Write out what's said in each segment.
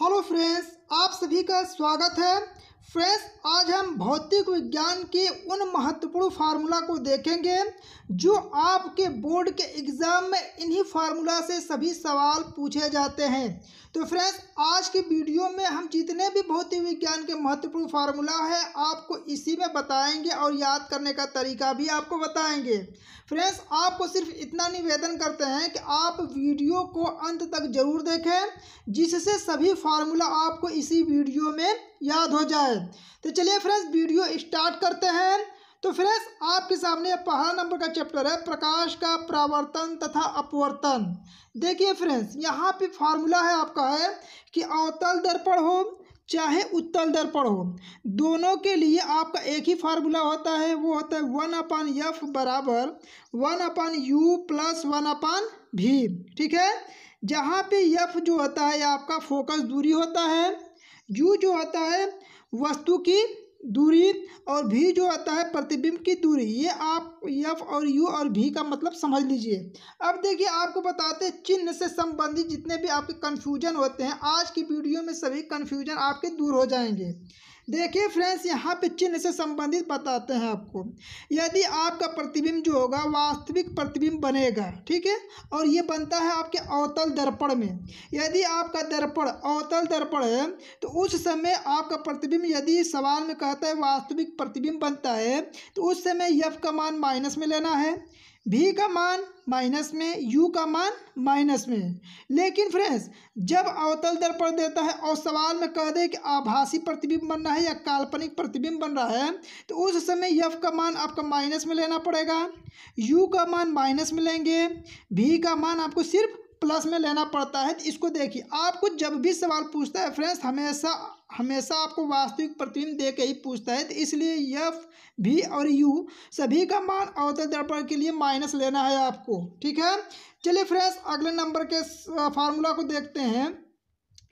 hello friends आप सभी का स्वागत है फ्रेंड्स आज हम भौतिक विज्ञान के उन महत्वपूर्ण फार्मूला को देखेंगे जो आपके बोर्ड के एग्ज़ाम में इन्हीं फार्मूला से सभी सवाल पूछे जाते हैं तो फ्रेंड्स आज की वीडियो में हम जितने भी भौतिक विज्ञान के महत्वपूर्ण फार्मूला है आपको इसी में बताएंगे और याद करने का तरीका भी आपको बताएंगे फ्रेंड्स आपको सिर्फ इतना निवेदन करते हैं कि आप वीडियो को अंत तक जरूर देखें जिससे सभी फार्मूला आपको इसी वीडियो में याद हो जाए तो चलिए फ्रेंड्स वीडियो स्टार्ट करते हैं तो फ्रेंड्स आपके सामने पहला नंबर का चैप्टर है प्रकाश का प्रावर्तन तथा अपवर्तन देखिए फ्रेंड्स यहाँ पे फार्मूला है आपका है कि अवतल दर्पण हो चाहे उत्तल दर्पण हो दोनों के लिए आपका एक ही फार्मूला होता है वो होता है वन अपान यफ बराबर one upon U plus one upon V ठीक है जहाँ पे यफ जो होता है आपका फोकस दूरी होता है यू जो होता है वस्तु की दूरी और भी जो आता है प्रतिबिंब की दूरी ये आप यफ और यू और भी का मतलब समझ लीजिए अब देखिए आपको बताते हैं चिन्ह से संबंधित जितने भी आपके कन्फ्यूजन होते हैं आज की वीडियो में सभी कन्फ्यूजन आपके दूर हो जाएंगे देखिए फ्रेंड्स यहाँ पे चिन्ह से संबंधित बताते हैं आपको यदि आपका प्रतिबिंब जो होगा वास्तविक प्रतिबिंब बनेगा ठीक है और ये बनता है आपके अवतल दर्पण में यदि आपका दर्पण अवतल दर्पण है तो उस समय आपका प्रतिबिंब यदि सवाल में कहता है वास्तविक प्रतिबिंब बनता है तो उस समय यफ का मान माइनस में लेना है वी का मान माइनस में यू का मान माइनस में लेकिन फ्रेंड्स जब अवतल दर्पण देता है और सवाल में कह दे कि आभासी प्रतिबिंब बन रहा है या काल्पनिक प्रतिबिंब बन रहा है तो उस समय यफ का मान आपका माइनस में लेना पड़ेगा यू का मान माइनस में लेंगे भी का मान आपको सिर्फ प्लस में लेना पड़ता है तो इसको देखिए आपको जब भी सवाल पूछता है फ्रेंड्स हमेशा हमेशा आपको वास्तविक प्रतिबिंब दे के ही पूछता है तो इसलिए यफ भी और यू सभी का मान अवतल दर्पण के लिए माइनस लेना है आपको ठीक है चलिए फ्रेंड्स अगले नंबर के फार्मूला को देखते हैं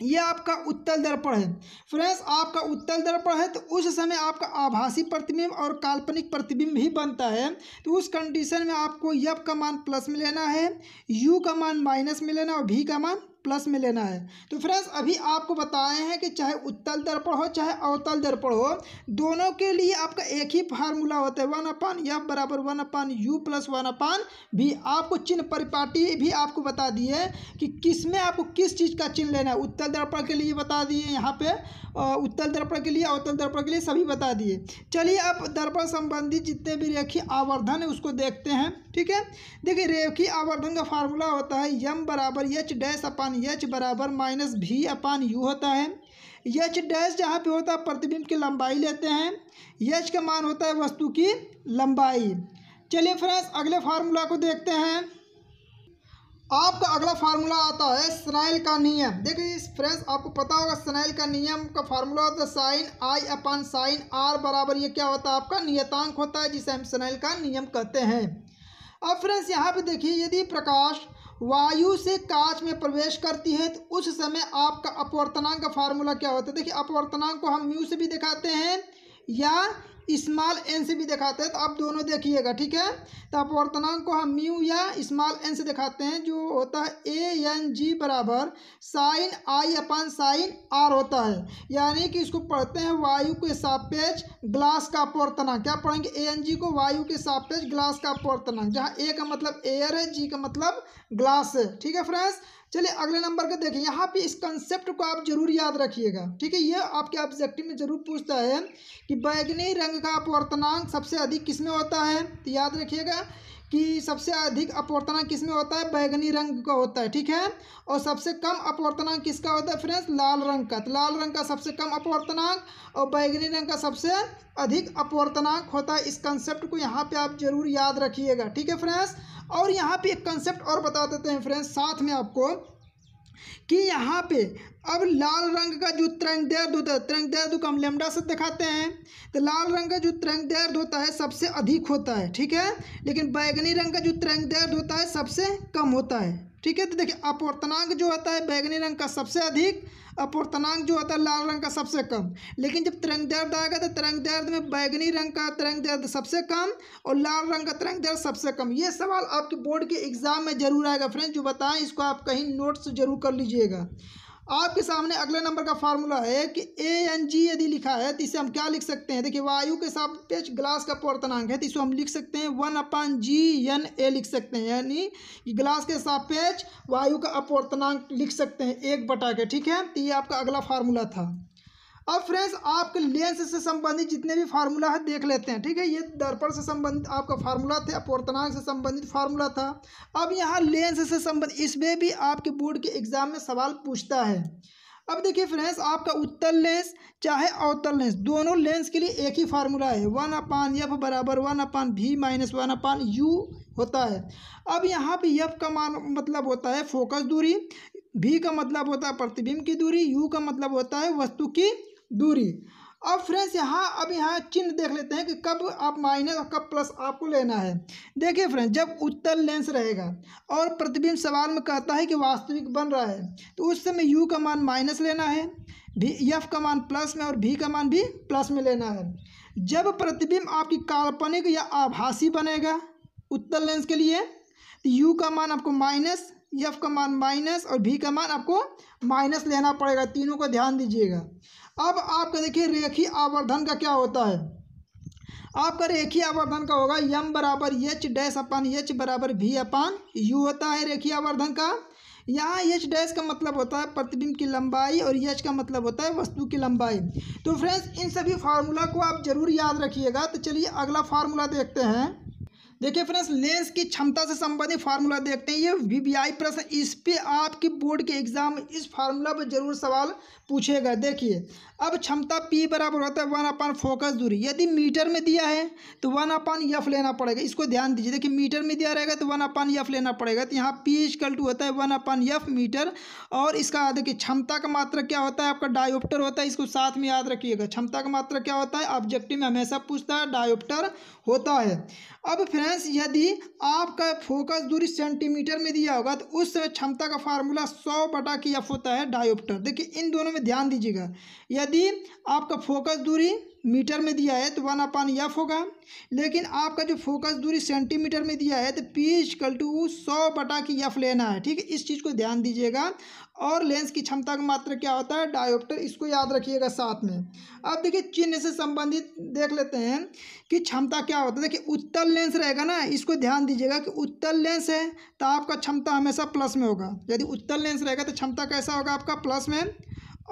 ये आपका उत्तल दर्पण है फ्रेंड्स आपका उत्तल दर्पण है तो उस समय आपका आभासी प्रतिबिंब और काल्पनिक प्रतिबिंब भी बनता है तो उस कंडीशन में आपको यफ़ का मान प्लस में लेना है यू का मान माइनस में लेना और भी का मान प्लस में लेना है तो फ्रेंड्स अभी आपको बताए हैं कि चाहे उत्तल दर्पण हो चाहे अवतल दर्पण हो दोनों के लिए आपका एक ही फार्मूला होता है वन अपान यफ बराबर one upon U plus one upon V आपको चिन्ह परिपाटी भी आपको बता दिए कि किस में आपको किस चीज़ का चिन्ह लेना है उत्तल दर्पण के लिए बता दिए यहाँ पर उत्तल दर्पण के लिए अवतल दर्पण के लिए सभी बता दिए चलिए अब दर्पण संबंधी जितने भी रेखी आवर्धन है उसको देखते हैं ठीक है देखिए रेखी आवर्धन का फार्मूला होता है यम बराबर यच डैश अपान यच बराबर माइनस भी अपान यू होता है यच डैश जहाँ पे होता है प्रतिबिंब की लंबाई लेते हैं यच का मान होता है वस्तु की लंबाई चलिए फ्रेंड्स अगले फार्मूला को देखते हैं आपका अगला फार्मूला आता है स्नाइल का नियम देखिए इस फ्रेंड्स आपको पता होगा स्नाइल का नियम का फार्मूला होता है sine I upon sine R बराबर ये क्या होता है आपका नियतांक होता है जिसे हम स्नाइल का नियम कहते हैं अब फ्रेंड्स यहाँ पे देखिए यदि प्रकाश वायु से कांच में प्रवेश करती है तो उस समय आपका अपवर्तनांक का फार्मूला क्या होता है देखिए अपवर्तनांक को हम म्यू से भी दिखाते हैं या स्मॉल एन से भी दिखाते हैं तो आप दोनों देखिएगा ठीक है तो अपवर्तनांक को हम म्यू या स्मॉल एन से दिखाते हैं जो होता है ए एन जी बराबर sine I upon sine R होता है यानी कि इसको पढ़ते हैं वायु के सापेक्ष ग्लास का अपवर्तनांक क्या पढ़ेंगे ए एन जी को वायु के सापेक्ष ग्लास का अपवर्तनांक जहाँ ए का मतलब एयर है जी का मतलब ग्लास है ठीक है फ्रेंड्स चलिए अगले नंबर का देखिए यहाँ पे इस कंसेप्ट को आप जरूर याद रखिएगा ठीक है ये आपके ऑब्जेक्टिव में जरूर पूछता है कि बैगनी रंग का अपवर्तनांक सबसे अधिक किस में होता है तो याद रखिएगा कि सबसे अधिक अपवर्तनांक किस में होता है बैगनी रंग का होता है ठीक है और सबसे कम अपवर्तनांक किसका होता है फ्रेंड्स लाल रंग का तो लाल रंग का सबसे कम अपवर्तनांक और बैगनी रंग का सबसे अधिक अपवर्तनांक होता है इस कंसेप्ट को यहाँ पर आप जरूर याद रखिएगा ठीक है फ्रेंड्स और यहाँ पर एक कंसेप्ट और बता देते हैं फ्रेंड्स साथ में आपको कि यहाँ पे अब लाल रंग का जो तिरंग दर्द होता है तिरंग दर्द को हम लेमडा से दिखाते हैं तो लाल रंग का जो तिरंग दर्द होता है सबसे अधिक होता है ठीक है लेकिन बैगनी रंग का जो त्रंग दर्द होता है सबसे कम होता है ठीक है तो देखिए अपवर्तनांक जो होता है बैगनी रंग का सबसे अधिक अपवर्तनांक जो होता है लाल रंग का सबसे कम लेकिन जब तिरंग दर्द आएगा तो तिरंग दर्द में बैगनी रंग का तिरंग दर्द सबसे कम और लाल रंग का तिरंग दर्द सबसे कम ये सवाल आपके बोर्ड के एग्जाम में जरूर आएगा फ्रेंड्स जो बताएं इसको आप कहीं नोट्स जरूर कर लीजिए लीजिएगा आपके सामने अगले नंबर का फार्मूला है कि ए एन जी यदि लिखा है तो इसे हम क्या लिख सकते हैं देखिए वायु के सापेक्ष ग्लास का पवर्तनांक है तो इसे हम लिख सकते हैं one upon G N A लिख सकते हैं यानी ग्लास के सापेक्ष वायु का अपवर्तनांक लिख सकते हैं एक बटा के ठीक है तो ये आपका अगला फार्मूला था अब फ्रेंड्स आपके लेंस से संबंधित जितने भी फार्मूला है देख लेते हैं ठीक है ये दर्पण से संबंधित आपका फार्मूला था अपवर्तनांक से संबंधित फार्मूला था अब यहाँ लेंस से संबंधित इसमें भी आपके बोर्ड के एग्जाम में सवाल पूछता है अब देखिए फ्रेंड्स आपका उत्तल लेंस चाहे अवतल लेंस दोनों लेंस के लिए एक ही फार्मूला है वन अपान यफ बराबर one upon V minus one upon you होता है अब यहाँ पे यफ का मान मतलब होता है फोकस दूरी भी का मतलब होता है प्रतिबिंब की दूरी यू का मतलब होता है वस्तु की दूरी अब फ्रेंड्स यहाँ अब यहाँ चिन्ह देख लेते हैं कि कब आप माइनस और कब प्लस आपको लेना है देखिए फ्रेंड्स जब उत्तल लेंस रहेगा और प्रतिबिंब सवाल में कहता है कि वास्तविक बन रहा है तो उस समय यू का मान माइनस लेना है भी यफ का मान प्लस में और भी का मान भी प्लस में लेना है जब प्रतिबिंब आपकी काल्पनिक या आभासी बनेगा उत्तर लेंस के लिए तो यू का मान आपको माइनस यफ का मान माइनस और भी का मान आपको माइनस लेना पड़ेगा तीनों का ध्यान दीजिएगा अब आपका देखिए रेखी आवर्धन का क्या होता है आपका रेखी आवर्धन का होगा यम बराबर एच डैश अपान एच बराबर भी अपान यू होता है रेखी आवर्धन का यहाँ एच डैश का मतलब होता है प्रतिबिंब की लंबाई और एच का मतलब होता है वस्तु की लंबाई तो फ्रेंड्स इन सभी फार्मूला को आप जरूर याद रखिएगा तो चलिए अगला फार्मूला देखते हैं देखिए फ्रेंड्स लेंस की क्षमता से संबंधित फार्मूला देखते हैं ये वीवीआई प्रश्न इस पे आपकी बोर्ड के एग्जाम इस फार्मूला पर जरूर सवाल पूछेगा देखिए अब क्षमता P बराबर होता है वन अपान फोकस दूरी यदि मीटर में दिया है तो वन अपान यफ लेना पड़ेगा इसको ध्यान दीजिए देखिए मीटर में दिया रहेगा तो वन अपान यफ लेना पड़ेगा तो यहाँ P इजकल टू होता है वन अपान यफ मीटर और इसका देखिए क्षमता का मात्रा क्या होता है आपका डायोप्टर होता है इसको साथ में याद रखिएगा क्षमता का मात्रा क्या होता है ऑब्जेक्टिव में हमेशा पूछता है डायोप्टर होता है अब फ्रेंड्स यदि आपका फोकस दूरी सेंटीमीटर में दिया होगा तो उस समय क्षमता का फार्मूला सौ बटा की यफ होता है डायोप्टर देखिए इन दोनों में ध्यान दीजिएगा यदि यदि आपका फोकस दूरी मीटर में दिया है तो वन अपान यफ होगा लेकिन आपका जो फोकस दूरी सेंटीमीटर में दिया है तो पी इजकल टू सौ बटा की यफ लेना है ठीक है इस चीज़ को ध्यान दीजिएगा और लेंस की क्षमता का मात्र क्या होता है डायोप्टर इसको याद रखिएगा साथ में अब देखिए चिन्ह से संबंधित देख लेते हैं कि क्षमता क्या होता है देखिए उत्तल लेंस रहेगा ना इसको ध्यान दीजिएगा कि उत्तल लेंस है तो आपका क्षमता हमेशा प्लस में होगा यदि उत्तल लेंस रहेगा तो क्षमता कैसा होगा आपका प्लस में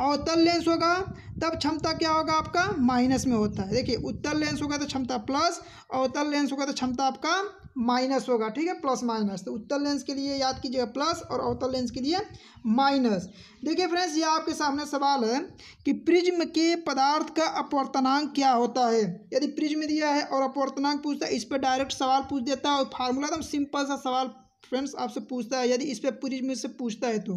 अवतल लेंस होगा तब क्षमता क्या होगा आपका माइनस में होता है देखिए उत्तर लेंस होगा तो क्षमता प्लस अवतल लेंस होगा तो क्षमता आपका माइनस होगा ठीक है प्लस माइनस तो उत्तर लेंस के लिए याद कीजिएगा प्लस और अवतल लेंस के लिए माइनस देखिए फ्रेंड्स ये आपके सामने सवाल है कि प्रिज्म के पदार्थ का अपवर्तनांक क्या होता है यदि प्रिज्म दिया है और अपवर्तनांक पूछता है इस पर डायरेक्ट सवाल पूछ देता है और फार्मूला एकदम सिंपल सा सवाल फ्रेंड्स आपसे पूछता है यदि इस पर प्रिज में से पूछता है तो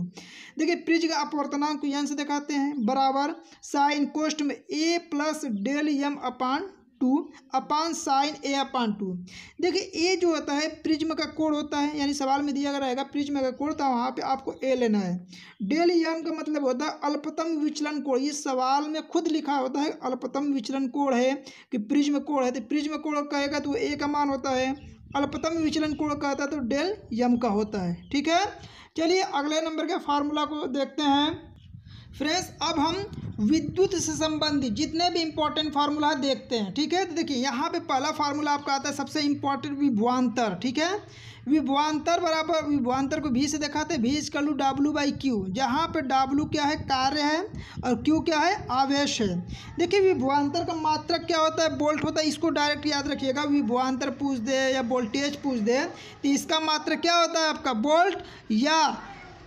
देखिए प्रिज का अपवर्तनांक यहाँ से दिखाते हैं बराबर साइन कोष्ट में A plus del M upon two upon sine A upon two देखिए ए जो होता है प्रिज्म का कोड होता है यानी सवाल में दिया गया रहेगा प्रिज्म का कोड था वहाँ पे आपको ए लेना है डेल यम का मतलब होता है अल्पतम विचलन कोड ये सवाल में खुद लिखा होता है अल्पतम विचलन कोड है कि प्रिज्म कोड है तो प्रिज्म कोड कहेगा तो ए का मान होता है अल्पतम विचलन कोण का आता है तो डेल यम का होता है ठीक है चलिए अगले नंबर के फार्मूला को देखते हैं फ्रेंड्स अब हम विद्युत से संबंधित जितने भी इंपॉर्टेंट फार्मूला देखते हैं ठीक है तो देखिए यहाँ पे पहला फार्मूला आपका आता है सबसे इंपॉर्टेंट विभवान्तर ठीक है विभवान्तर बराबर विभवान्तर को भी से दिखाते हैं भी कर लूँ डब्लू बाई क्यू जहाँ पर डब्लू क्या है कार्य है और क्यू क्या है आवेश है देखिए विभवान्तर का मात्रक क्या होता है बोल्ट होता है इसको डायरेक्ट याद रखिएगा विभवान्तर पूछ दे या वोल्टेज पूछ दे तो इसका मात्र क्या होता है आपका बोल्ट या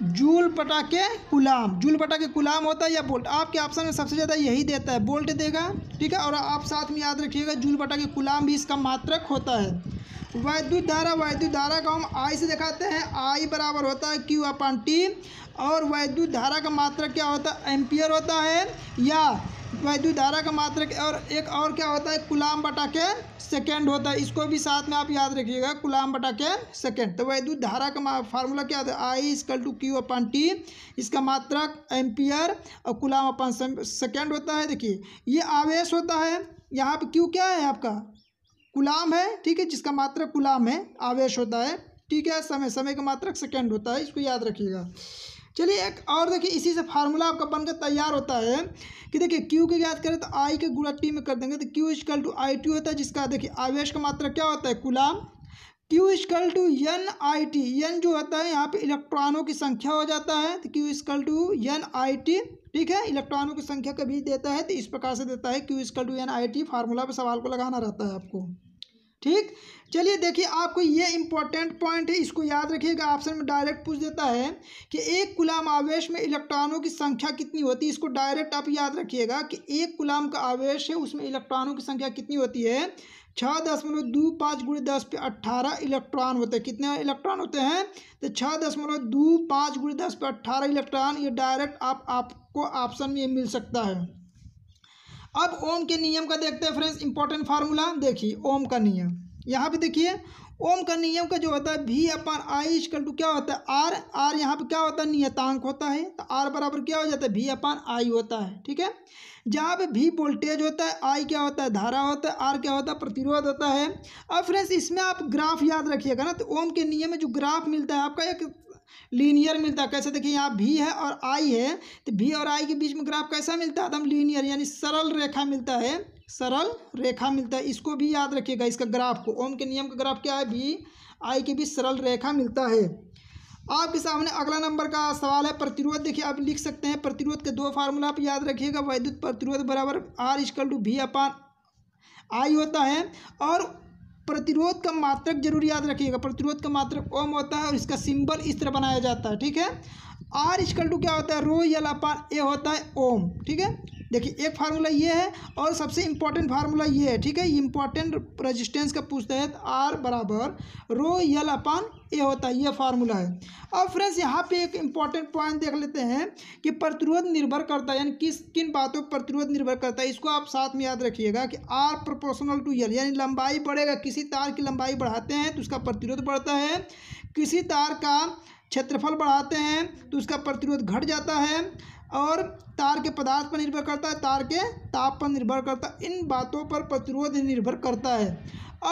जूल पटा के गुलाम जूल पटा के गुलाम होता है या बोल्ट आपके ऑप्शन में सबसे ज़्यादा यही देता है बोल्ट देगा ठीक है और आप साथ में याद रखिएगा जूल पटा के गुलाम भी इसका मात्रक होता है वैद्युत धारा वैद्युत धारा का हम आई से दिखाते हैं आई बराबर होता है क्यू अपन टी और वैद्युत धारा का मात्रक क्या होता है एम्पियर होता है या धारा का मात्रक और एक और क्या होता है कुलाम बटा के सेकेंड होता है इसको भी साथ में आप याद रखिएगा कुलाम बटा के सेकेंड तो वैद्युत धारा का फार्मूला क्या होता है I equal to Q upon T इसका मात्रक एम्पियर और कुलाम अपन सेकेंड होता है देखिए ये आवेश होता है यहाँ पर क्यू क्या है आपका गुलाम है ठीक है जिसका मात्रक गुलाम है आवेश होता है ठीक है समय समय का मात्रक सेकेंड होता है इसको याद रखिएगा चलिए एक और देखिए इसी से फार्मूला आपका बनकर तैयार होता है कि देखिए क्यू की याद करें तो आई के गुड़ा टी में कर देंगे तो Q equal to I T होता है जिसका देखिए आवेश का मात्रा क्या होता है coulomb Q equal to N I T N जो होता है यहाँ पे इलेक्ट्रॉनों की संख्या हो जाता है तो Q equal to N I T ठीक है इलेक्ट्रॉनों की संख्या कभी देता है तो इस प्रकार से देता है Q equal to N I T formula पर सवाल को लगाना रहता है आपको ठीक चलिए देखिए आपको ये इंपॉर्टेंट पॉइंट है इसको याद रखिएगा ऑप्शन में डायरेक्ट पूछ देता है कि एक गुलाम आवेश में इलेक्ट्रॉनों की संख्या कितनी होती है इसको डायरेक्ट आप याद रखिएगा कि एक गुलाम का आवेश है उसमें इलेक्ट्रॉनों की संख्या कितनी होती है छः दशमलव दो पाँच गुड़े दस पे अट्ठारह इलेक्ट्रॉन होते हैं कितने इलेक्ट्रॉन होते हैं तो छः दशमलव दो पाँच गुड़े दस पे अट्ठारह इलेक्ट्रॉन ये डायरेक्ट आप आपको ऑप्शन में ये मिल सकता है अब ओम के नियम का देखते हैं फ्रेंड्स इंपॉर्टेंट फार्मूला देखिए ओम का नियम यहाँ पे देखिए ओम का नियम का जो होता है भी अपन आई इजकल टू क्या होता है आर आर यहाँ पे क्या होता है नियतांक होता है तो आर बराबर क्या हो जाता है भी अपन आई होता है ठीक है जहाँ पे भी वोल्टेज होता है आई क्या होता है धारा होता है आर क्या होता है प्रतिरोध होता है अब फ्रेंड्स इसमें आप ग्राफ याद रखिएगा ना तो ओम के नियम में जो ग्राफ मिलता है आपका एक लीनियर मिलता है कैसे देखिए यहाँ भी है और आई है तो भी और आई के बीच में ग्राफ कैसा मिलता है एकदम तो लीनियर यानी सरल रेखा मिलता है सरल रेखा मिलता है इसको भी याद रखिएगा इसका ग्राफ को ओम के नियम का ग्राफ क्या है भी आई के बीच सरल रेखा मिलता है आपके सामने अगला नंबर का सवाल है प्रतिरोध देखिए आप लिख सकते हैं प्रतिरोध के दो फार्मूला आप याद रखिएगा वैद्युत प्रतिरोध बराबर आर इजकल टू भी अपान आई होता है और प्रतिरोध का मात्रक जरूर याद रखिएगा प्रतिरोध का मात्रक ओम होता है और इसका सिंबल इस तरह बनाया जाता है ठीक है आर इजकल टू क्या होता है रो यल अपान ए होता है ओम ठीक है देखिए एक फार्मूला ये है और सबसे इंपॉर्टेंट फार्मूला ये है ठीक है इंपॉर्टेंट रेजिस्टेंस का पूछता है तो आर बराबर रो यल अपान ए होता है ये फार्मूला है अब फ्रेंड्स यहाँ पे एक इम्पॉर्टेंट पॉइंट देख लेते हैं कि प्रतिरोध निर्भर करता है यानी किस किन बातों पर प्रतिरोध निर्भर करता है इसको आप साथ में याद रखिएगा कि आर प्रपोर्सनल टू यल यानी लंबाई बढ़ेगा किसी तार की लंबाई बढ़ाते हैं तो उसका प्रतिरोध बढ़ता है किसी तार का क्षेत्रफल बढ़ाते हैं तो उसका प्रतिरोध घट जाता है और तार के पदार्थ पर निर्भर करता है तार के ताप पर निर्भर करता है इन बातों पर प्रतिरोध निर्भर करता है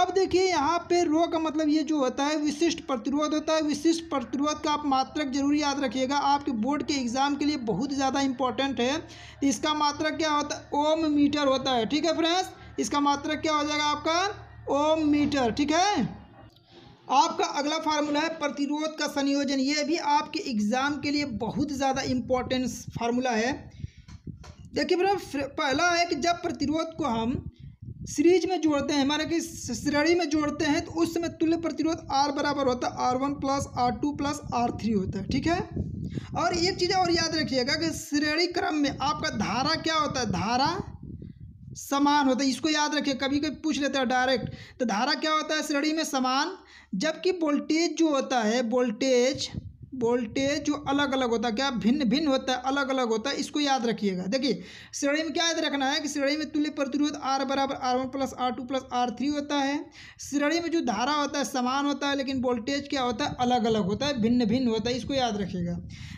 अब देखिए यहाँ पे रो का मतलब ये जो होता है विशिष्ट प्रतिरोध होता है विशिष्ट प्रतिरोध का आप मात्रक जरूर याद रखिएगा आपके बोर्ड के एग्ज़ाम के लिए बहुत ज़्यादा इंपॉर्टेंट है इसका मात्रक क्या होता है ओम मीटर होता है ठीक है फ्रेंड्स इसका मात्रक क्या हो जाएगा आपका ओम मीटर ठीक है आपका अगला फार्मूला है प्रतिरोध का संयोजन ये भी आपके एग्ज़ाम के लिए बहुत ज़्यादा इम्पोर्टेंस फार्मूला है देखिए मेरा पहला है कि जब प्रतिरोध को हम सीरीज में जोड़ते हैं हमारे कि श्रेणी में जोड़ते हैं तो उस समय तुल्य प्रतिरोध आर बराबर होता है R one plus R two plus R three होता है ठीक है और एक चीज़ और याद रखिएगा कि श्रेणी क्रम में आपका धारा क्या होता है धारा समान होता है इसको याद रखिए कभी कभी पूछ लेते हैं डायरेक्ट तो धारा क्या होता है श्रेणी में समान जबकि वोल्टेज जो होता है वोल्टेज वोल्टेज जो अलग अलग होता है क्या भिन्न भिन्न होता है अलग अलग होता है इसको याद रखिएगा देखिए श्रेणी में क्या याद रखना है कि श्रेणी में तुल्य प्रतिरोध आर बराबर R one plus R two plus R three होता है श्रेणी में जो धारा होता है समान होता है लेकिन वोल्टेज क्या होता है अलग अलग होता है भिन्न भिन्न होता है इसको याद रखिएगा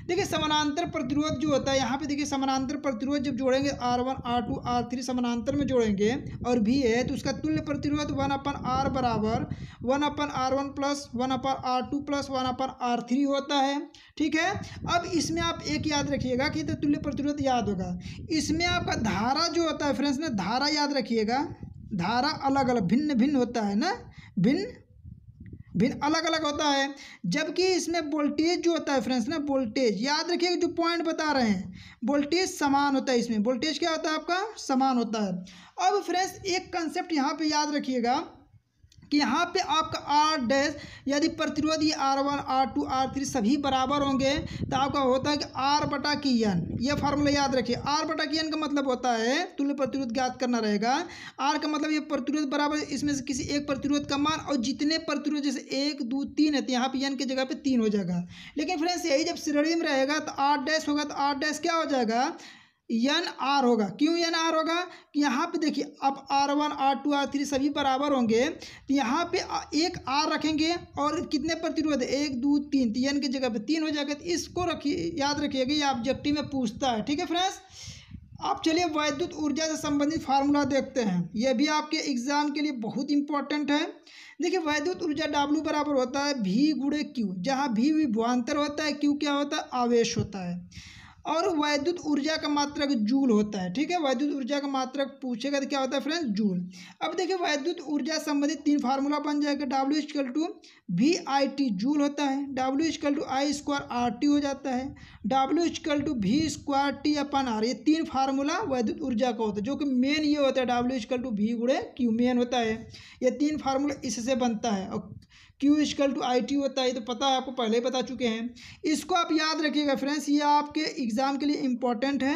देखिए समानांतर प्रतिरोध जो होता है यहाँ पे देखिए समानांतर प्रतिरोध जब जोड़ेंगे R one R two R three समानांतर में जोड़ेंगे और भी है तो उसका तुल्य प्रतिरोध वन अपन आर बराबर one upon R one plus one upon R two plus one upon R three होता है ठीक है अब इसमें आप एक याद रखिएगा कि तो तुल्य प्रतिरोध याद होगा इसमें आपका धारा जो होता है फ्रेंड्स ना धारा याद रखिएगा धारा अलग अलग भिन्न भिन्न होता है ना भिन्न भिन्न अलग अलग होता है जबकि इसमें वोल्टेज जो होता है फ्रेंड्स ना वोल्टेज याद रखिएगा जो पॉइंट बता रहे हैं वोल्टेज समान होता है इसमें वोल्टेज क्या होता है आपका समान होता है अब फ्रेंड्स एक कंसेप्ट यहाँ पे याद रखिएगा कि यहाँ पे आपका आर डैश यदि प्रतिरोध ये R one R two R three सभी बराबर होंगे तो आपका होता है कि आर बटा की एन ये फार्मूला याद रखिए आर बटा की एन का मतलब होता है तुल्य प्रतिरोध ज्ञात करना रहेगा आर का मतलब ये प्रतिरोध बराबर इसमें से किसी एक प्रतिरोध का मान और जितने प्रतिरोध जैसे एक दो तीन है तो यहाँ पर एन की जगह पर तीन हो जाएगा लेकिन फ्रेंड्स यही जब श्रेणी में रहेगा तो आर डैश होगा तो आर डैश क्या हो जाएगा एन आर होगा क्यों एन आर होगा कि यहाँ पे देखिए अब R one R two R three सभी बराबर होंगे तो यहाँ पे एक आर रखेंगे और कितने प्रतिरोध एक दो तीन तो एन की जगह पे तीन हो जाएगा तो इसको रखिए याद रखिएगा ये ऑब्जेक्टिव में पूछता है ठीक है फ्रेंड्स आप चलिए वैद्युत ऊर्जा से संबंधित फार्मूला देखते हैं यह भी आपके एग्जाम के लिए बहुत इंपॉर्टेंट है देखिए वैद्युत ऊर्जा डब्ल्यू बराबर होता है भी गुड़े क्यू जहाँ भी विभवान्तर होता है क्यू क्या होता है आवेश होता है और वैद्युत ऊर्जा का मात्रक जूल होता है ठीक है वैद्युत ऊर्जा का मात्रक पूछेगा तो क्या होता है फ्रेंड्स जूल अब देखिए वैद्युत ऊर्जा संबंधित तीन फार्मूला बन जाएगा W equal to V I T joule होता है W equal to I square R T हो जाता है W equal to V square T upon R ये तीन फार्मूला वैद्युत ऊर्जा का होता है जो कि मेन ये होता है डब्ल्यू इजकल टू वी गुड़े क्यू मेन होता है ये तीन फार्मूला इससे बनता है और Q equal to I T होता है तो पता है आपको पहले ही बता चुके हैं इसको आप याद रखिएगा फ्रेंड्स ये आपके एग्ज़ाम के लिए इम्पॉर्टेंट है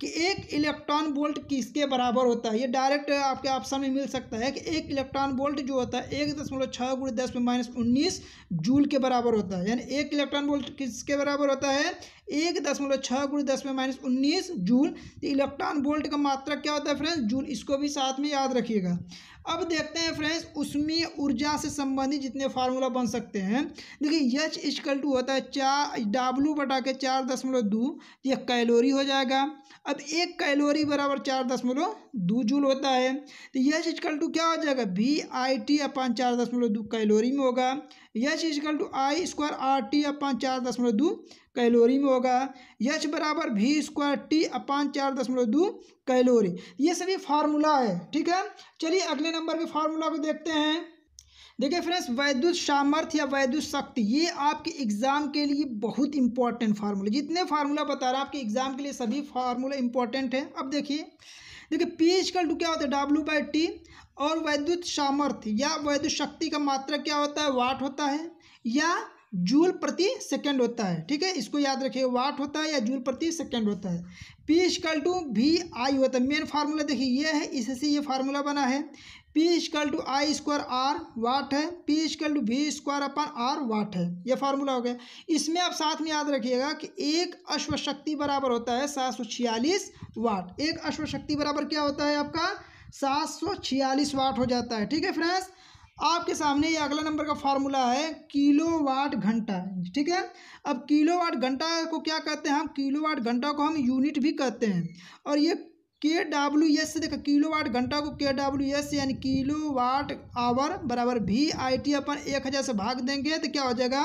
कि एक इलेक्ट्रॉन बोल्ट किसके बराबर होता है ये डायरेक्ट आपके ऑप्शन में मिल सकता है कि एक इलेक्ट्रॉन बोल्ट जो होता है एक दशमलव छः गुड़े दस में माइनस उन्नीस जूल के बराबर होता है यानी एक इलेक्ट्रॉन बोल्ट किसके बराबर होता है एक दशमलव छः गुण दस में माइनस उन्नीस जूल तो इलेक्ट्रॉन वोल्ट का मात्रा क्या होता है फ्रेंड्स जूल इसको भी साथ में याद रखिएगा अब देखते हैं फ्रेंड्स उसमें ऊर्जा से संबंधित जितने फार्मूला बन सकते हैं देखिए यच इजकल टू होता है चार डब्लू बटा के चार दशमलव दो ये कैलोरी हो जाएगा अब एक कैलोरी बराबर चार दशमलव दो जूल होता है तो यच इजकल टू क्या हो जाएगा वी आई टी अपन चार दशमलव दो कैलोरी में होगा H equal to I square R T upon चार दशमलव दो कैलोरी में होगा यच बराबर भी स्क्वायर टी अपान चार दशमलव दो कैलोरी ये सभी फार्मूला है ठीक है चलिए अगले नंबर के फार्मूला को देखते हैं देखिए फ्रेंड्स वैद्युत सामर्थ्य या वैद्युत शक्ति ये आपके एग्जाम के लिए बहुत इंपॉर्टेंट फार्मूला जितने फार्मूला बता रहा है आपके एग्जाम के लिए सभी फार्मूला इंपॉर्टेंट है अब देखिए देखिए पी कल टू क्या होता है डब्ल्यू बाई टी और वैद्युत सामर्थ्य या वैद्युत शक्ति का मात्रा क्या होता है वाट होता है या जूल प्रति सेकेंड होता है ठीक है इसको याद रखिए वाट होता है या जूल प्रति सेकेंड होता है P equal to V I होता है मेन फार्मूला देखिए ये है इससे ये फार्मूला बना है P equal to I square R watt है P equal to V square upon R watt है यह फार्मूला हो गया इसमें आप साथ में याद रखिएगा कि एक अश्वशक्ति बराबर होता है सात सौ छियालीस वाट एक अश्वशक्ति बराबर क्या होता है आपका सात सौ छियालीस वाट हो जाता है ठीक है फ्रेंड्स आपके सामने ये अगला नंबर का फार्मूला है किलोवाट घंटा ठीक है अब किलोवाट घंटा को क्या कहते हैं हम किलोवाट घंटा को हम यूनिट भी कहते हैं और ये के डब्ल्यू एस से देखो किलो वाट घंटा को के डब्ल्यू एस यानी किलो वाट आवर बराबर वी आई टी अपन एक हज़ार से भाग देंगे तो क्या हो जाएगा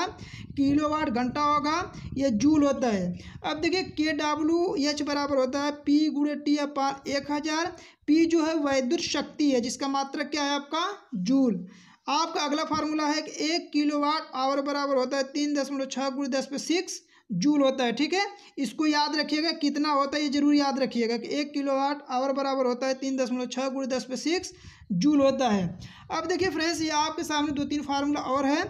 किलो वाट घंटा होगा ये जूल होता है अब देखिए के डब्ल्यू एच बराबर होता है पी गुड़े टी अपन एक हज़ार पी जो है वैद्युत शक्ति है जिसका मात्रक क्या है आपका जूल आपका अगला फार्मूला है कि एक किलो वाट आवर बराबर होता है तीन दशमलव छः गुड़े दस पे सिक्स जूल होता है ठीक है इसको याद रखिएगा कितना होता है ये जरूर याद रखिएगा कि एक किलो वाट आवर बराबर होता है तीन दशमलव छः गुड़ी दस पे सिक्स जूल होता है अब देखिए फ्रेंड्स ये आपके सामने दो तीन फार्मूला और है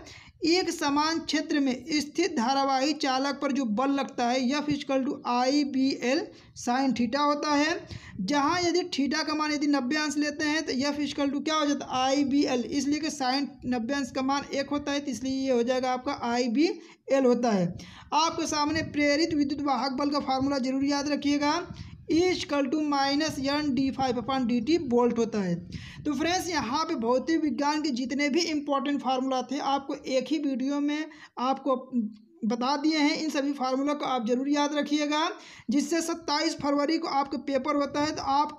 एक समान क्षेत्र में स्थित धारावाही चालक पर जो बल लगता है यह physical to I B L sine theta होता है जहाँ यदि ठीठा का मान यदि नब्बे अंश लेते हैं तो यह फिजिकल टू क्या हो जाता है आई बी एल इसलिए कि साइन नब्बे अंश का मान एक होता है तो इसलिए ये हो जाएगा आपका आई बी एल होता है आपके सामने प्रेरित विद्युत वाहक बल का फार्मूला जरूर याद रखिएगा कल two minus N D five अपन डी टी बोल्ट होता है तो फ्रेंड्स यहाँ पे भौतिक विज्ञान के जितने भी इम्पोर्टेंट फार्मूला थे आपको एक ही वीडियो में आपको बता दिए हैं इन सभी फार्मूला को आप ज़रूर याद रखिएगा जिससे सत्ताईस फरवरी को आपका पेपर होता है तो आप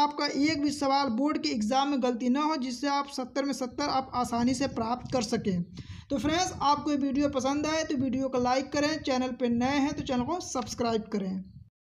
आपका एक भी सवाल बोर्ड के एग्ज़ाम में गलती ना हो जिससे आप सत्तर में सत्तर आप आसानी से प्राप्त कर सकें तो फ्रेंड्स आपको ये वीडियो पसंद आए तो वीडियो को लाइक करें चैनल पर नए हैं तो चैनल को सब्सक्राइब करें